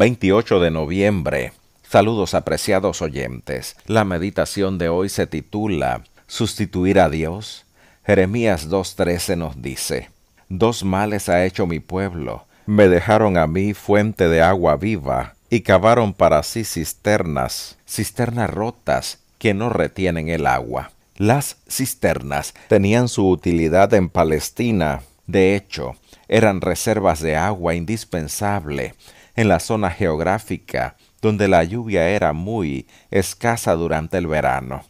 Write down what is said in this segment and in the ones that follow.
28 de noviembre. Saludos apreciados oyentes. La meditación de hoy se titula Sustituir a Dios. Jeremías 2.13 nos dice, Dos males ha hecho mi pueblo. Me dejaron a mí fuente de agua viva y cavaron para sí cisternas, cisternas rotas que no retienen el agua. Las cisternas tenían su utilidad en Palestina. De hecho, eran reservas de agua indispensable en la zona geográfica donde la lluvia era muy escasa durante el verano,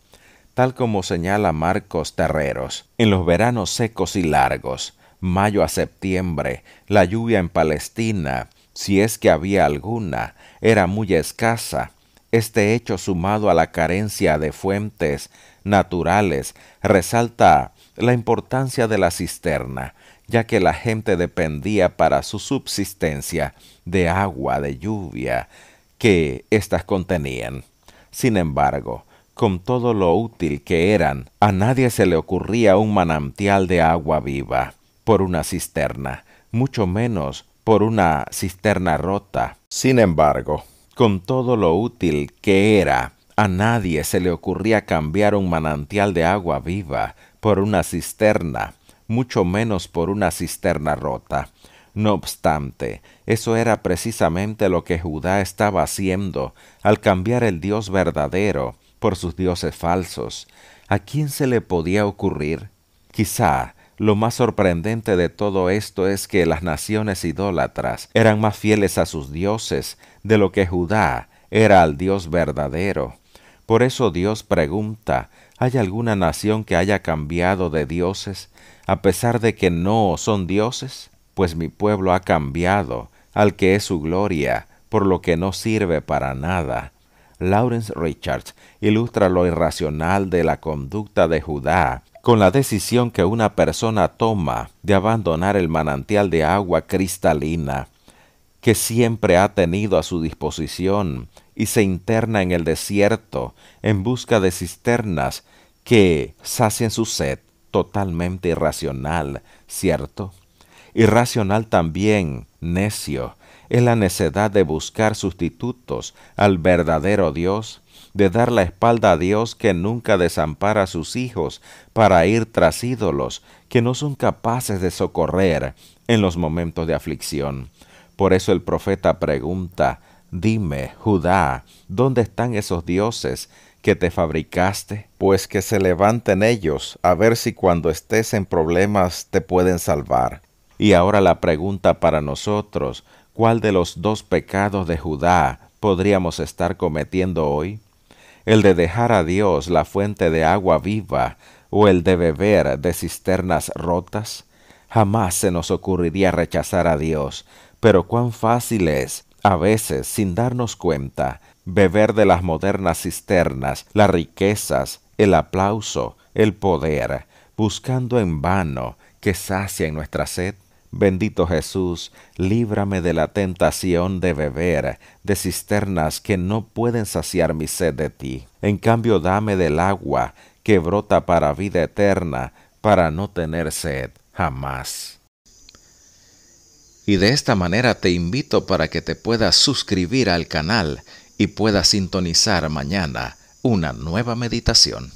tal como señala Marcos Terreros. En los veranos secos y largos, mayo a septiembre, la lluvia en Palestina, si es que había alguna, era muy escasa. Este hecho sumado a la carencia de fuentes naturales resalta la importancia de la cisterna, ya que la gente dependía para su subsistencia de agua de lluvia que éstas contenían. Sin embargo, con todo lo útil que eran, a nadie se le ocurría un manantial de agua viva por una cisterna, mucho menos por una cisterna rota. Sin embargo, con todo lo útil que era, a nadie se le ocurría cambiar un manantial de agua viva por una cisterna, mucho menos por una cisterna rota. No obstante, eso era precisamente lo que Judá estaba haciendo al cambiar el Dios verdadero por sus dioses falsos. ¿A quién se le podía ocurrir? Quizá lo más sorprendente de todo esto es que las naciones idólatras eran más fieles a sus dioses de lo que Judá era al Dios verdadero. Por eso Dios pregunta, ¿hay alguna nación que haya cambiado de dioses, a pesar de que no son dioses? Pues mi pueblo ha cambiado, al que es su gloria, por lo que no sirve para nada. Lawrence Richards ilustra lo irracional de la conducta de Judá con la decisión que una persona toma de abandonar el manantial de agua cristalina que siempre ha tenido a su disposición y se interna en el desierto en busca de cisternas que sacien su sed totalmente irracional, ¿cierto? Irracional también, necio, es la necedad de buscar sustitutos al verdadero Dios, de dar la espalda a Dios que nunca desampara a sus hijos para ir tras ídolos que no son capaces de socorrer en los momentos de aflicción. Por eso el profeta pregunta, Dime, Judá, ¿dónde están esos dioses que te fabricaste? Pues que se levanten ellos, a ver si cuando estés en problemas te pueden salvar. Y ahora la pregunta para nosotros, ¿cuál de los dos pecados de Judá podríamos estar cometiendo hoy? ¿El de dejar a Dios la fuente de agua viva o el de beber de cisternas rotas? Jamás se nos ocurriría rechazar a Dios, pero cuán fácil es, a veces sin darnos cuenta, beber de las modernas cisternas, las riquezas, el aplauso, el poder, buscando en vano que sacien nuestra sed. Bendito Jesús, líbrame de la tentación de beber de cisternas que no pueden saciar mi sed de ti. En cambio, dame del agua que brota para vida eterna, para no tener sed jamás. Y de esta manera te invito para que te puedas suscribir al canal y puedas sintonizar mañana una nueva meditación.